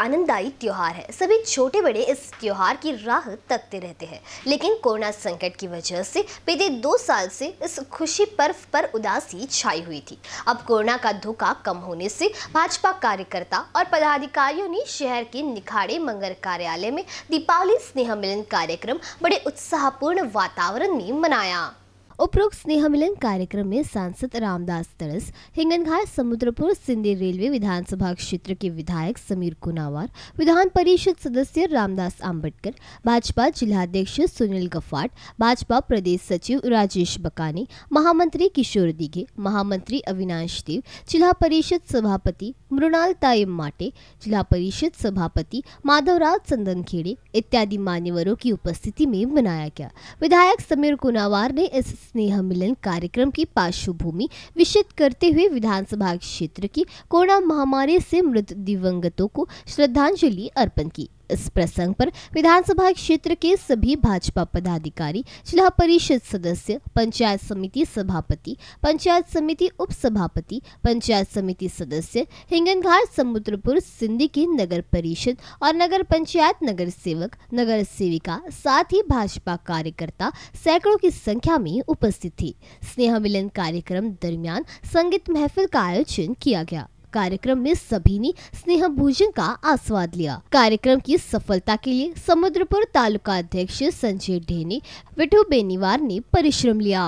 आनंददायी त्यौहार है सभी छोटे बड़े इस त्यौहार की राह तकते रहते हैं लेकिन कोरोना संकट की वजह से बीते दो साल से इस खुशी पर्व पर उदासी छाई हुई थी अब कोरोना का धोखा कम होने से भाजपा कार्यकर्ता और पदाधिकारियों ने शहर के निखाड़े मंगल कार्यालय में दीपावली स्नेह मिलन कार्यक्रम बड़े उत्साहपूर्ण वातावरण में मनाया उपरोक्त मिलन कार्यक्रम में सांसद रामदास तरस हिंगनघाट समुद्रपुर सिंधी रेलवे विधानसभा क्षेत्र के विधायक समीर कुनावार विधान परिषद सदस्य रामदास आम्बटकर भाजपा जिलाध्यक्ष सुनील गफाट भाजपा प्रदेश सचिव राजेश बकानी महामंत्री किशोर दिघे महामंत्री अविनाश देव जिला परिषद सभापति मृणाल तायम माटे जिला परिषद सभापति माधवराज चंदनखेड़े इत्यादि मान्यवरों की उपस्थिति में मनाया गया विधायक समीर कुनावार ने इस स्नेह मिलन कार्यक्रम की पार्श्वभूमि विषित करते हुए विधानसभा क्षेत्र की कोरोना महामारी से मृत दिवंगतों को श्रद्धांजलि अर्पण की इस प्रसंग पर विधानसभा क्षेत्र के सभी भाजपा पदाधिकारी जिला परिषद सदस्य पंचायत समिति सभापति पंचायत समिति उप सभापति पंचायत समिति सदस्य हिंगनघाट समुद्रपुर सिंधी के नगर परिषद और नगर पंचायत नगर सेवक नगर सेविका साथ ही भाजपा कार्यकर्ता सैकड़ों की संख्या में उपस्थित थी स्नेह मिलन कार्यक्रम दरमियान संगीत महफिल का आयोजन किया गया कार्यक्रम में सभी ने स्नेह भोजन का आस्वाद लिया कार्यक्रम की सफलता के लिए समुद्रपुर तालुका अध्यक्ष संजय ढेने विठू बेनीवार ने परिश्रम लिया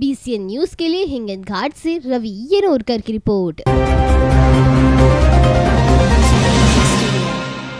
बी न्यूज के लिए हिंगन घाट ऐसी रवि येनोरकर की रिपोर्ट